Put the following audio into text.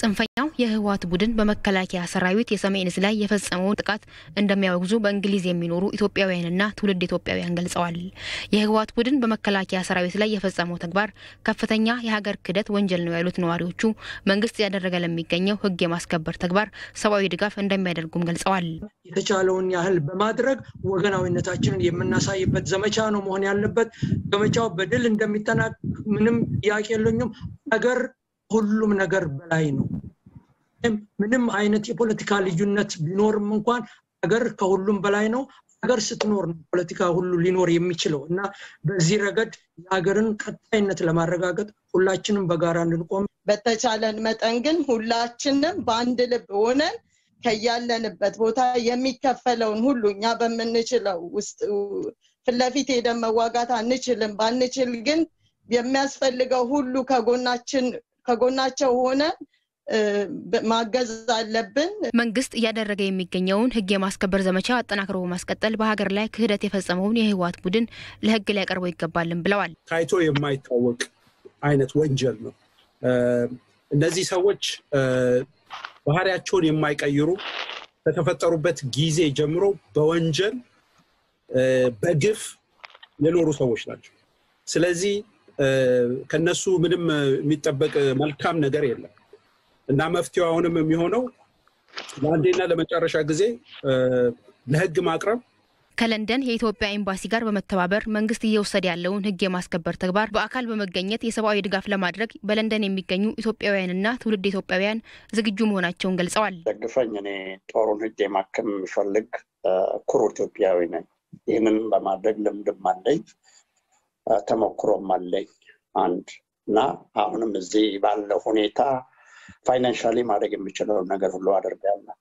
ጽንፈኛው የህወሓት ቡድን በመከላከያ ሰራዊት የሰሜን እዝ ላይ የፈጸመውን ጥቃት እንደሚያወግዙ በእንግሊዝ የሚኖሩ ኢትዮጵያውያንና ትውልድ ኢትዮጵያውያን ገልጸዋል። የህወሓት ቡድን በመከላከያ ሰራዊት ላይ የፈጸመው ተግባር ከፍተኛ የሀገር ክህደት ወንጀል ነው ያሉት ነዋሪዎቹ መንግስት ያደረገ ለሚገኘው ህግ የማስከበር ተግባር ሰብአዊ ድጋፍ እንደሚያደርጉም ገልጸዋል። የተቻለውን ያህል በማድረግ ወገናዊነታችንን የምናሳይበት ዘመቻ ነው መሆን ያለበት። ዘመቻው በድል እንደሚጠናቅ ምንም ጥያቄ የለኝም። ነገር ሁሉም ነገር በላይ ነው። ምንም አይነት የፖለቲካ ልዩነት ቢኖርም እንኳን ሀገር ከሁሉም በላይ ነው። ሀገር ስትኖር ነው ፖለቲካ ሁሉ ሊኖር የሚችለው እና በዚህ ረገድ የሀገርን ቀጣይነት ለማረጋገጥ ሁላችንም በጋራ እንድንቆም በተቻለን መጠን ግን ሁላችንም በአንድ ልብ ሆነን ከያለንበት ቦታ የሚከፈለውን ሁሉ እኛ በምንችለው ውስጥ ፍለፊት ለፊት ሄደን መዋጋት አንችልም። ባንችል ግን የሚያስፈልገው ሁሉ ከጎናችን ከጎናቸው ሆነን ማገዝ አለብን። መንግስት እያደረገ የሚገኘውን ህግ የማስከበር ዘመቻ አጠናክሮ በማስቀጠል በሀገር ላይ ክህደት የፈጸመውን የህወሓት ቡድን ለህግ ሊያቀርበው ይገባልን ብለዋል። ታይቶ የማይታወቅ አይነት ወንጀል ነው። እነዚህ ሰዎች ባህሪያቸውን የማይቀይሩ ከተፈጠሩበት ጊዜ ጀምሮ በወንጀል በግፍ የኖሩ ሰዎች ናቸው። ስለዚህ ከነሱ ምንም የሚጠበቅ መልካም ነገር የለም እና መፍትሄው አሁንም የሚሆነው ለአንዴና ለመጨረሻ ጊዜ ለህግ ማቅረብ ከለንደን የኢትዮጵያ ኤምባሲ ጋር በመተባበር መንግስት እየወሰደ ያለውን ህግ የማስከበር ተግባር በአካል በመገኘት የሰብአዊ ድጋፍ ለማድረግ በለንደን የሚገኙ ኢትዮጵያውያንና ትውልድ ኢትዮጵያውያን ዝግጁ መሆናቸውን ገልጸዋል። ደግፈኝ፣ እኔ ጦሩን ህግ የማከም የሚፈልግ ኩሩ ኢትዮጵያዊ ነኝ። ይህንን በማድረግ ልምድም አለኝ። ተሞክሮም አለኝ አንድ እና አሁንም እዚህ ባለው ሁኔታ ፋይናንሻሊ ማድረግ የሚችለው ነገር ሁሉ አደርጋለሁ።